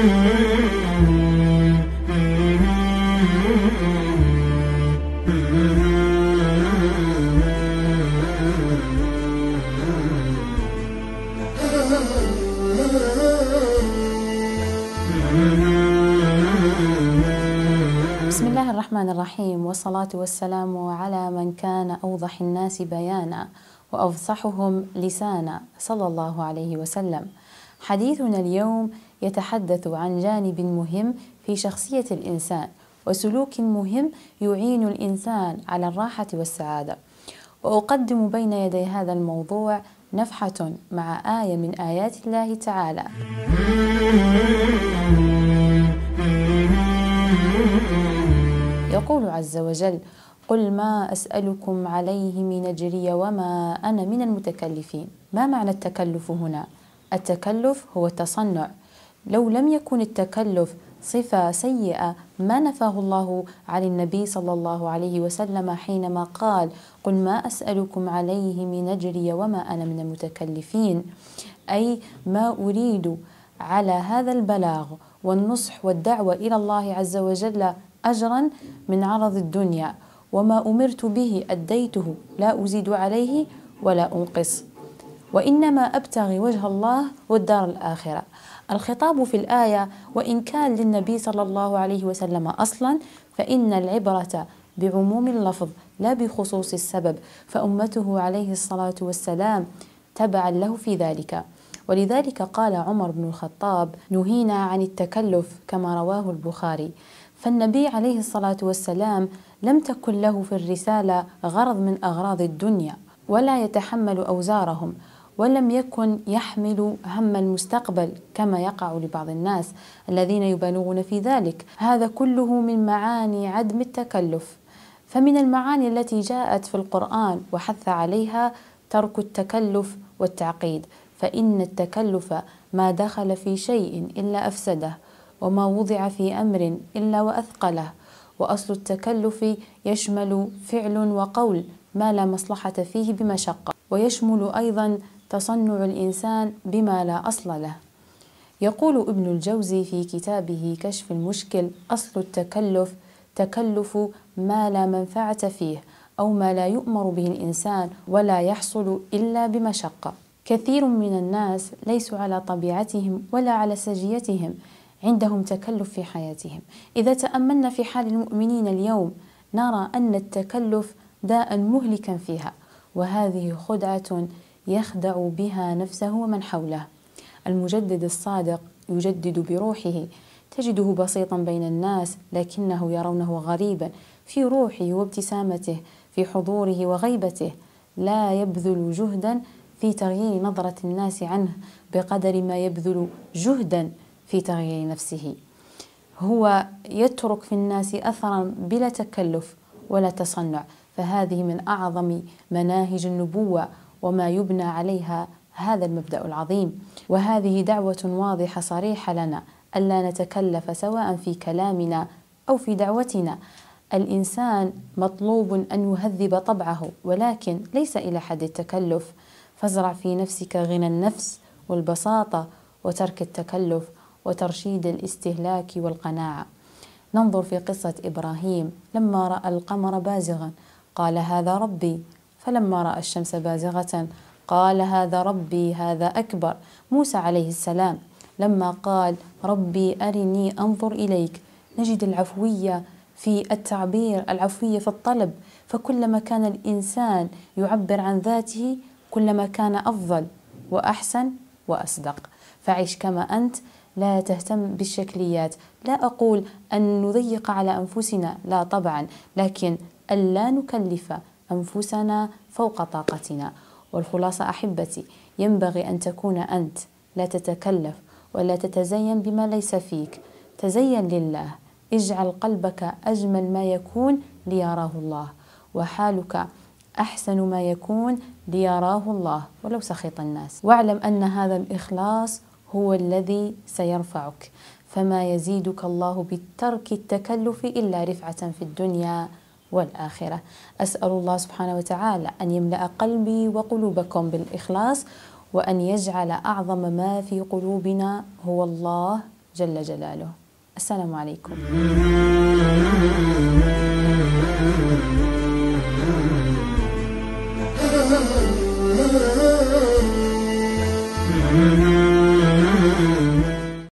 بسم الله الرحمن الرحيم والصلاة والسلام على من كان أوضح الناس بيانا وأفصحهم لسانا صلى الله عليه وسلم حديثنا اليوم يتحدث عن جانب مهم في شخصية الإنسان وسلوك مهم يعين الإنسان على الراحة والسعادة وأقدم بين يدي هذا الموضوع نفحة مع آية من آيات الله تعالى يقول عز وجل قل ما أسألكم عليه من أجري وما أنا من المتكلفين ما معنى التكلف هنا؟ التكلف هو التصنع لو لم يكن التكلف صفة سيئة ما نفاه الله عن النبي صلى الله عليه وسلم حينما قال قل ما أسألكم عليه من أجري وما أنا من المتكلفين أي ما أريد على هذا البلاغ والنصح والدعوة إلى الله عز وجل أجرا من عرض الدنيا وما أمرت به أديته لا أزيد عليه ولا أنقص وإنما أبتغي وجه الله والدار الآخرة الخطاب في الآية وإن كان للنبي صلى الله عليه وسلم أصلا فإن العبرة بعموم اللفظ لا بخصوص السبب فأمته عليه الصلاة والسلام تبعا له في ذلك ولذلك قال عمر بن الخطاب نهينا عن التكلف كما رواه البخاري فالنبي عليه الصلاة والسلام لم تكن له في الرسالة غرض من أغراض الدنيا ولا يتحمل أوزارهم ولم يكن يحمل هم المستقبل كما يقع لبعض الناس الذين يبالغون في ذلك هذا كله من معاني عدم التكلف فمن المعاني التي جاءت في القرآن وحث عليها ترك التكلف والتعقيد فإن التكلف ما دخل في شيء إلا أفسده وما وضع في أمر إلا وأثقله وأصل التكلف يشمل فعل وقول ما لا مصلحة فيه بمشقة ويشمل أيضا تصنع الإنسان بما لا أصل له يقول ابن الجوزي في كتابه كشف المشكل أصل التكلف تكلف ما لا منفعة فيه أو ما لا يؤمر به الإنسان ولا يحصل إلا بمشقة كثير من الناس ليسوا على طبيعتهم ولا على سجيتهم عندهم تكلف في حياتهم إذا تأملنا في حال المؤمنين اليوم نرى أن التكلف داء مهلكا فيها وهذه خدعة يخدع بها نفسه ومن حوله المجدد الصادق يجدد بروحه تجده بسيطا بين الناس لكنه يرونه غريبا في روحه وابتسامته في حضوره وغيبته لا يبذل جهدا في تغيير نظرة الناس عنه بقدر ما يبذل جهدا في تغيير نفسه هو يترك في الناس أثرا بلا تكلف ولا تصنع فهذه من أعظم مناهج النبوة وما يبنى عليها هذا المبدا العظيم وهذه دعوه واضحه صريحه لنا الا نتكلف سواء في كلامنا او في دعوتنا الانسان مطلوب ان يهذب طبعه ولكن ليس الى حد التكلف فازرع في نفسك غنى النفس والبساطه وترك التكلف وترشيد الاستهلاك والقناعه ننظر في قصه ابراهيم لما راى القمر بازغا قال هذا ربي فلما رأى الشمس بازغة قال هذا ربي هذا أكبر موسى عليه السلام لما قال ربي أرني أنظر إليك نجد العفوية في التعبير العفوية في الطلب فكلما كان الإنسان يعبر عن ذاته كلما كان أفضل وأحسن وأصدق فعش كما أنت لا تهتم بالشكليات لا أقول أن نضيق على أنفسنا لا طبعا لكن ألا نكلف أنفسنا فوق طاقتنا والخلاصة أحبتي ينبغي أن تكون أنت لا تتكلف ولا تتزين بما ليس فيك تزين لله اجعل قلبك أجمل ما يكون ليراه الله وحالك أحسن ما يكون ليراه الله ولو سخط الناس واعلم أن هذا الإخلاص هو الذي سيرفعك فما يزيدك الله بترك التكلف إلا رفعة في الدنيا والآخرة أسأل الله سبحانه وتعالى أن يملأ قلبي وقلوبكم بالإخلاص وأن يجعل أعظم ما في قلوبنا هو الله جل جلاله السلام عليكم